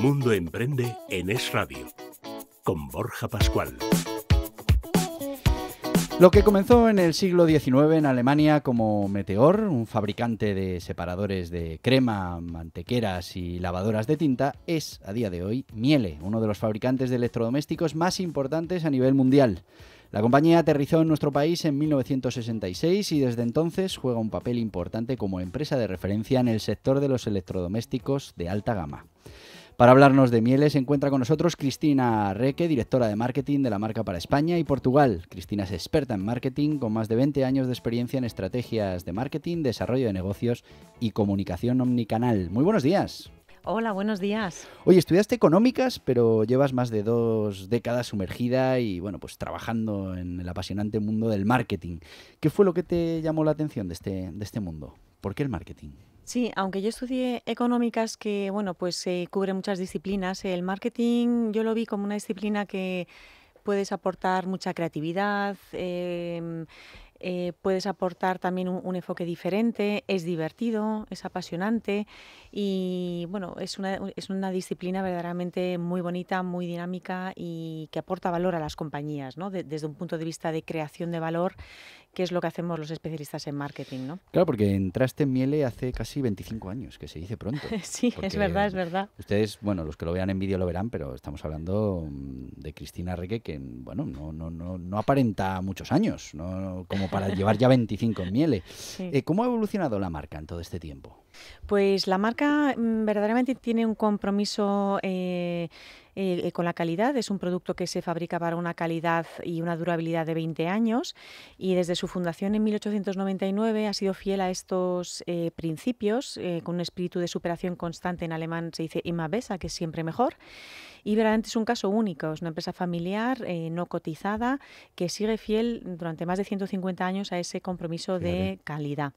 Mundo Emprende en Es Radio, con Borja Pascual. Lo que comenzó en el siglo XIX en Alemania como Meteor, un fabricante de separadores de crema, mantequeras y lavadoras de tinta, es a día de hoy Miele, uno de los fabricantes de electrodomésticos más importantes a nivel mundial. La compañía aterrizó en nuestro país en 1966 y desde entonces juega un papel importante como empresa de referencia en el sector de los electrodomésticos de alta gama. Para hablarnos de mieles se encuentra con nosotros Cristina Reque, directora de marketing de la marca para España y Portugal. Cristina es experta en marketing con más de 20 años de experiencia en estrategias de marketing, desarrollo de negocios y comunicación omnicanal. Muy buenos días. Hola, buenos días. Oye, estudiaste económicas, pero llevas más de dos décadas sumergida y, bueno, pues trabajando en el apasionante mundo del marketing. ¿Qué fue lo que te llamó la atención de este, de este mundo? ¿Por qué el marketing? Sí, aunque yo estudié económicas que, bueno, pues cubre muchas disciplinas. El marketing yo lo vi como una disciplina que puedes aportar mucha creatividad, em, eh, puedes aportar también un, enfoque diferente, es divertido, es apasionante y bueno, es una, es una disciplina verdaderamente muy bonita, muy dinámica y que aporta valor a las compañías, ¿no? desde un punto de vista de creación de valor que es lo que hacemos los especialistas en marketing, ¿no? Claro, porque entraste en Miele hace casi 25 años, que se dice pronto. sí, es verdad, es verdad. Ustedes, bueno, los que lo vean en vídeo lo verán, pero estamos hablando mm, de Cristina Reque, que, bueno, no, no, no, aparenta muchos años, como para llevar ya 25 en Miele. Eh, ¿Cómo ha evolucionado la marca en todo este tiempo? Pues la marca mm, verdaderamente tiene un compromiso eh, eh, eh, con la calidad. Es un producto que se fabrica para una calidad y una durabilidad de 20 años y desde su fundación en 1899 ha sido fiel a estos eh, principios con un espíritu de superación constante. En alemán se dice immer besser, que es siempre mejor. Y verdaderamente es un caso único, es una empresa familiar, no cotizada, que sigue fiel durante más de 150 años a ese compromiso de calidad.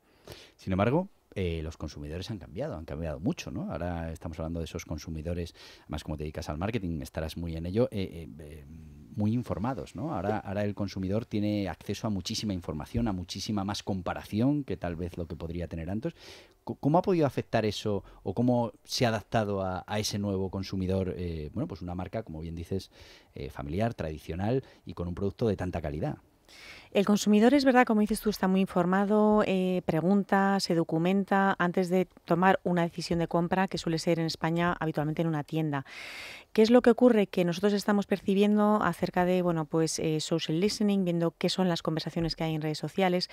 Sin embargo, eh, los consumidores han cambiado, han cambiado mucho, ¿no? Ahora estamos hablando de esos consumidores, más como te dedicas al marketing, estarás muy en ello, eh, eh, muy informados, ¿no? Ahora, ahora el consumidor tiene acceso a muchísima información, a muchísima más comparación que tal vez lo que podría tener antes. ¿Cómo ha podido afectar eso o cómo se ha adaptado a, ese nuevo consumidor? bueno, pues una marca, como bien dices, familiar, tradicional y con un producto de tanta calidad. El consumidor es verdad, como dices tú, está muy informado, eh, pregunta, se documenta antes de tomar una decisión de compra que suele ser en España habitualmente en una tienda. ¿Qué es lo que ocurre? Que nosotros estamos percibiendo acerca de bueno, pues, eh, social listening, viendo qué son las conversaciones que hay en redes sociales.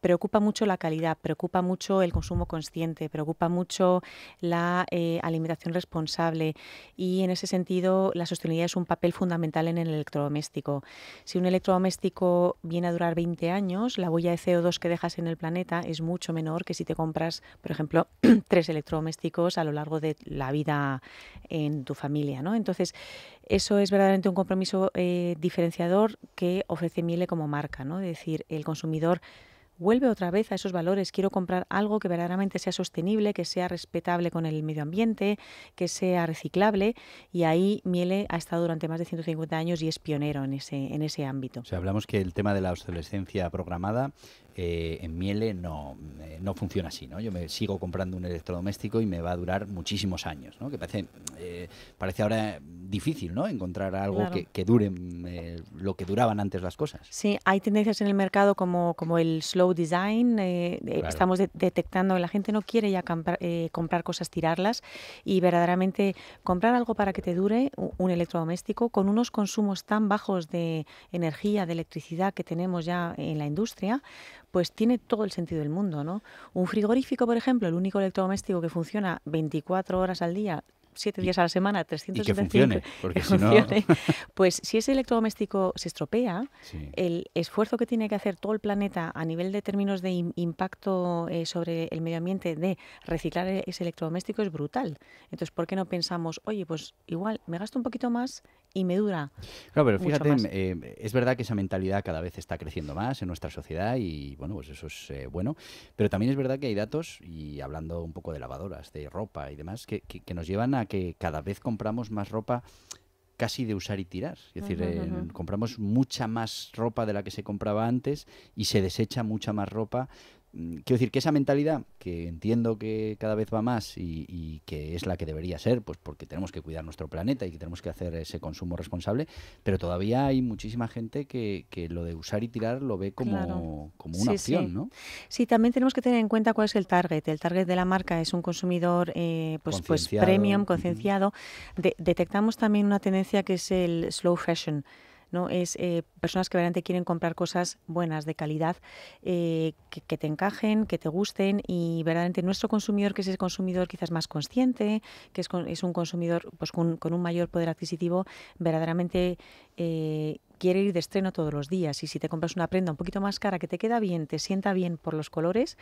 Preocupa mucho la calidad, preocupa mucho el consumo consciente, preocupa mucho la eh, alimentación responsable y en ese sentido la sostenibilidad es un papel fundamental en el electrodoméstico. Si un electrodoméstico viene a 20 años, la huella de CO2 que dejas en el planeta es mucho menor que si te compras, por ejemplo, tres electrodomésticos a lo largo de la vida en tu familia. ¿no? Entonces, eso es verdaderamente un compromiso eh, diferenciador que ofrece Miele como marca, ¿no? es decir, el consumidor vuelve otra vez a esos valores. Quiero comprar algo que verdaderamente sea sostenible, que sea respetable con el medio ambiente, que sea reciclable. Y ahí Miele ha estado durante más de 150 años y es pionero en ese, en ese ámbito. O sea, hablamos que el tema de la obsolescencia programada eh, en Miele no, eh, no funciona así, ¿no? Yo me sigo comprando un electrodoméstico y me va a durar muchísimos años, ¿no? Que parece, eh, parece ahora difícil, ¿no? Encontrar algo que, que, dure lo que duraban antes las cosas. Sí, hay tendencias en el mercado como, como el slow design eh, eh, estamos detectando que la gente no quiere ya comprar, eh, comprar cosas, tirarlas y verdaderamente comprar algo para que te dure, un electrodoméstico, con unos consumos tan bajos de energía, de electricidad que tenemos ya en la industria, pues tiene todo el sentido del mundo, ¿no? Un frigorífico, por ejemplo, el único electrodoméstico que funciona 24 horas al día, siete días a la semana, 300 Y que funcione, porque si no... Pues si ese electrodoméstico se estropea, el esfuerzo que tiene que hacer todo el planeta a nivel de términos de impacto eh, sobre el medio ambiente de reciclar e-, ese electrodoméstico es brutal. Entonces, ¿por qué no pensamos, oye, pues igual me gasto un poquito más y me dura. Claro, pero fíjate, eh, es verdad que esa mentalidad cada vez está creciendo más en nuestra sociedad y bueno, pues eso es eh, bueno. Pero también es verdad que hay datos, y hablando un poco de lavadoras, de ropa y demás, que nos llevan a que cada vez compramos más ropa casi de usar y tirar. Es decir, compramos mucha más ropa de la que se compraba antes y se desecha mucha más ropa Mm, quiero decir que esa mentalidad, que entiendo que cada vez va más y, que es la que debería ser, pues porque tenemos que cuidar nuestro planeta y que tenemos que hacer ese consumo responsable, pero todavía hay muchísima gente que, lo de usar y tirar lo ve como, como una opción, sí. ¿no? Sí, también tenemos que tener en cuenta cuál es el target. El target de la marca es un consumidor eh, pues, pues premium, concienciado. detectamos también una tendencia que es el slow fashion. ¿no? Es eh, personas que verdaderamente quieren comprar cosas buenas, de calidad, eh, que, te encajen, que te gusten y verdaderamente nuestro consumidor, que es el consumidor quizás más consciente, que es, es un consumidor pues, con, un mayor poder adquisitivo, verdaderamente... Eh, quiere ir de estreno todos los días y si te compras una prenda un poquito más cara que te queda bien, te sienta bien por los colores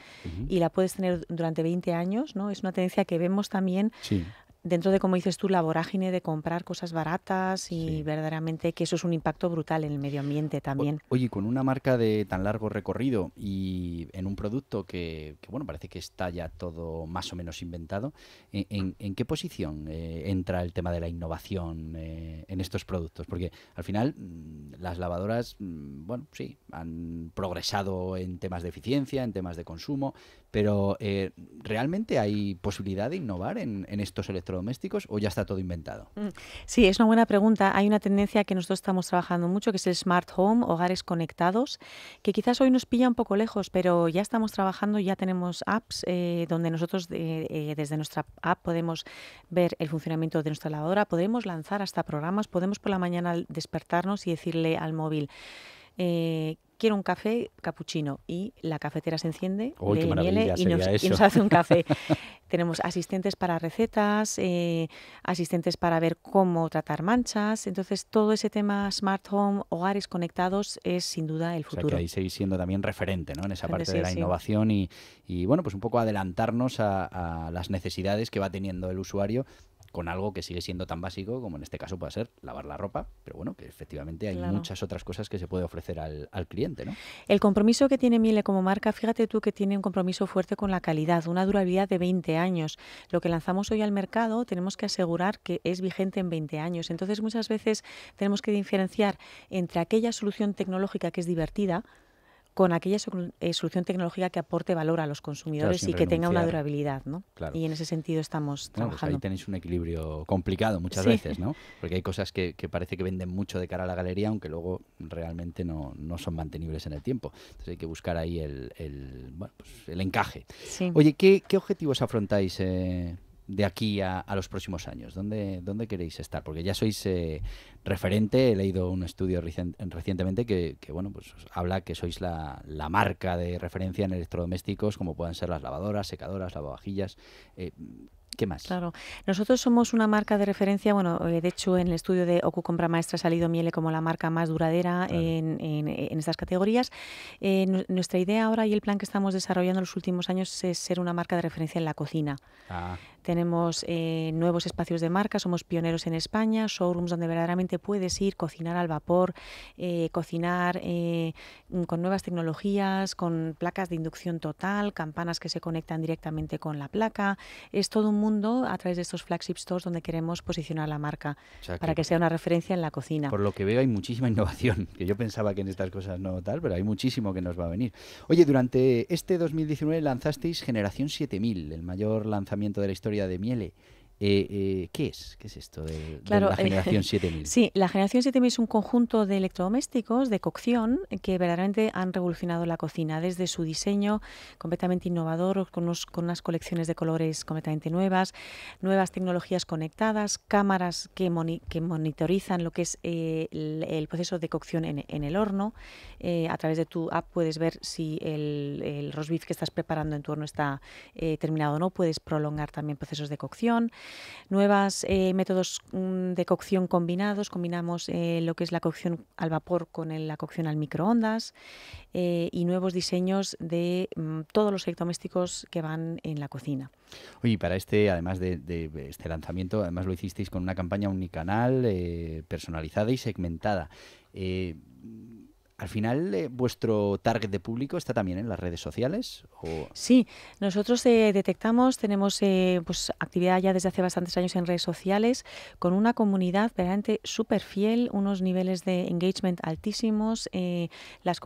y la puedes tener durante 20 años, ¿no? Es una tendencia que vemos también sí dentro de, como dices tú, la vorágine de comprar cosas baratas y verdaderamente que eso es un impacto brutal en el medio ambiente también. oye, con una marca de tan largo recorrido y en un producto que, bueno, parece que está ya todo más o menos inventado, ¿en, qué posición eh, entra el tema de la innovación eh, en estos productos? Porque al final mm, las lavadoras, mm, bueno, sí, han progresado en temas de eficiencia, en temas de consumo, pero eh, ¿realmente hay posibilidad de innovar en, estos electrodomésticos o ya está todo inventado? Mm. Sí, es una buena pregunta. Hay una tendencia que nosotros estamos trabajando mucho, que es el smart home, hogares conectados, que quizás hoy nos pilla un poco lejos, pero ya estamos trabajando, ya tenemos apps eh, donde nosotros eh, desde nuestra app podemos ver el funcionamiento de nuestra lavadora, podemos lanzar hasta programas, podemos por la mañana despertarnos y decirle al móvil, eh, quiero un café capuchino y la cafetera se enciende, y nos, hace un café. Tenemos asistentes para recetas, eh, asistentes para ver cómo tratar manchas. Entonces, todo ese tema smart home, hogares conectados, es sin duda el futuro. O ahí seguís siendo también referente en esa parte de la innovación y, bueno, pues un poco adelantarnos a las necesidades que va teniendo el usuario con algo que sigue siendo tan básico como en este caso puede ser lavar la ropa, pero bueno, que efectivamente hay muchas otras cosas que se puede ofrecer al, cliente. ¿no? El compromiso que tiene Miele como marca, fíjate tú que tiene un compromiso fuerte con la calidad, una durabilidad de 20 años. Lo que lanzamos hoy al mercado tenemos que asegurar que es vigente en 20 años. Entonces muchas veces tenemos que diferenciar entre aquella solución tecnológica que es divertida, con aquella eh, solución tecnológica que aporte valor a los consumidores y que tenga una durabilidad, ¿no? Y en ese sentido estamos pues trabajando. ahí tenéis un equilibrio complicado muchas veces, ¿no? Porque hay cosas que, parece que venden mucho de cara a la galería, aunque luego realmente no, son mantenibles en el tiempo. Entonces hay que buscar ahí el, pues encaje. Oye, ¿qué, objetivos afrontáis eh, de aquí a, a los próximos años? ¿Dónde, queréis estar? Porque ya sois eh, referente, he leído un estudio recientemente que, bueno, pues habla que sois la, marca de referencia en electrodomésticos, como puedan ser las lavadoras, secadoras, lavavajillas. Eh, ¿Qué más? Claro. Nosotros somos una marca de referencia. Bueno, eh, de hecho, en el estudio de Ocu Compra Maestra ha salido Miele como la marca más duradera en, estas categorías. nuestra idea ahora y el plan que estamos desarrollando en los últimos años es ser una marca de referencia en la cocina. Ah. Tenemos eh, nuevos espacios de marca, somos pioneros en España, showrooms donde verdaderamente puedes ir, cocinar al vapor, eh, cocinar eh, con nuevas tecnologías, con placas de inducción total, campanas que se conectan directamente con la placa. Es todo un mundo a través de estos flagship stores donde queremos posicionar la marca para que sea una referencia en la cocina. Por lo que veo hay muchísima innovación, que yo pensaba que en estas cosas no tal, pero hay muchísimo que nos va a venir. Oye, durante este 2019 lanzasteis Generación 7000, el mayor lanzamiento de la historia de miele. Eh, eh, ¿Qué es? ¿Qué es esto de, la eh, generación 7000? Sí, la generación 7000 es un conjunto de electrodomésticos de cocción que verdaderamente han revolucionado la cocina desde su diseño completamente innovador, con, unas colecciones de colores completamente nuevas, nuevas tecnologías conectadas, cámaras que, monitorizan lo que es el, proceso de cocción en, el horno. a través de tu app puedes ver si el, el roast beef que estás preparando en tu horno está terminado o no. Puedes prolongar también procesos de cocción. Nuevas eh, métodos mm, de cocción combinados, combinamos eh, lo que es la cocción al vapor con la cocción al microondas eh, y nuevos diseños de mm, todos los electrodomésticos que van en la cocina. Oye, para este, además de, de, este lanzamiento, además lo hicisteis con una campaña unicanal, personalizada y segmentada al final, eh, ¿vuestro target de público está también en las redes sociales? Sí, nosotros eh, detectamos, tenemos eh, pues, actividad ya desde hace bastantes años en redes sociales, con una comunidad verdaderamente súper fiel, unos niveles de engagement altísimos, las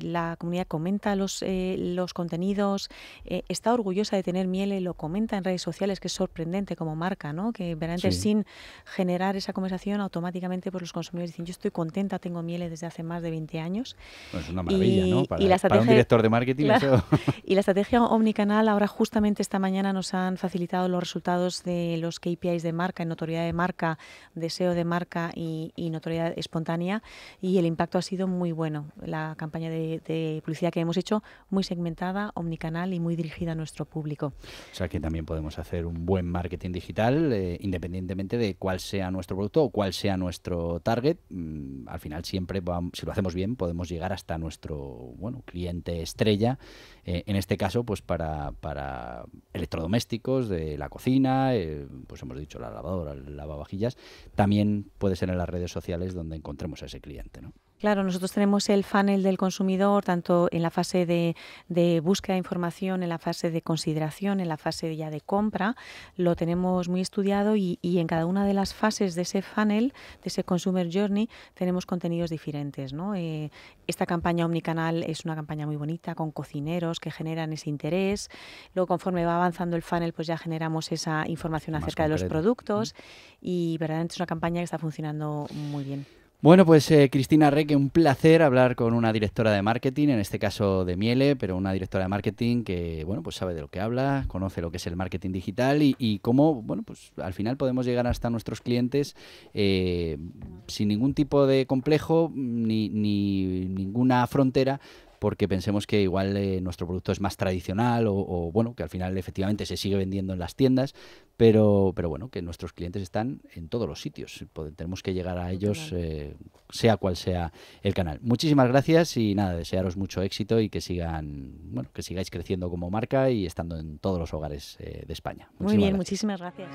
la comunidad comenta los, los contenidos, está orgullosa de tener miel y lo comenta en redes sociales, que es sorprendente como marca, ¿no? que verdaderamente sin generar esa conversación automáticamente pues, los consumidores dicen yo estoy contenta, tengo Miele desde hace más de 20 años años. es una maravilla, ¿no? Para, la un director de marketing. Y la estrategia omnicanal, ahora justamente esta mañana nos han facilitado los resultados de los KPIs de marca, en notoriedad de marca, deseo de marca y, notoriedad espontánea, y el impacto ha sido muy bueno. La campaña de, publicidad que hemos hecho, muy segmentada, omnicanal y muy dirigida a nuestro público. O sea que también podemos hacer un buen marketing digital, eh, independientemente de cuál sea nuestro producto o cuál sea nuestro target. Mm, al final siempre, si lo hacemos bien, podemos llegar hasta nuestro bueno, cliente estrella, eh, en este caso pues para, para, electrodomésticos de la cocina, eh, pues hemos dicho la lavadora, el lavavajillas, también puede ser en las redes sociales donde encontremos a ese cliente. ¿no? Claro, nosotros tenemos el funnel del consumidor tanto en la fase de, búsqueda de información, en la fase de consideración, en la fase ya de compra. Lo tenemos muy estudiado y, en cada una de las fases de ese funnel, de ese consumer journey, tenemos contenidos diferentes. ¿no? Eh, esta campaña omnicanal es una campaña muy bonita con cocineros que generan ese interés. Luego, conforme va avanzando el funnel, pues ya generamos esa información acerca de los productos y verdaderamente es una campaña que está funcionando muy bien. Bueno, pues eh, Cristina Reque, un placer hablar con una directora de marketing, en este caso de Miele, pero una directora de marketing que, bueno, pues sabe de lo que habla, conoce lo que es el marketing digital y, cómo, bueno, pues al final podemos llegar hasta nuestros clientes eh, sin ningún tipo de complejo ni ninguna frontera porque pensemos que igual eh, nuestro producto es más tradicional o, bueno, que al final efectivamente se sigue vendiendo en las tiendas, pero, pero bueno, que nuestros clientes están en todos los sitios. Tenemos que llegar a ellos eh, sea cual sea el canal. Muchísimas gracias y nada, desearos mucho éxito y que sigan, bueno, que sigáis creciendo como marca y estando en todos los hogares eh, de España. Muy bien, muchísimas gracias.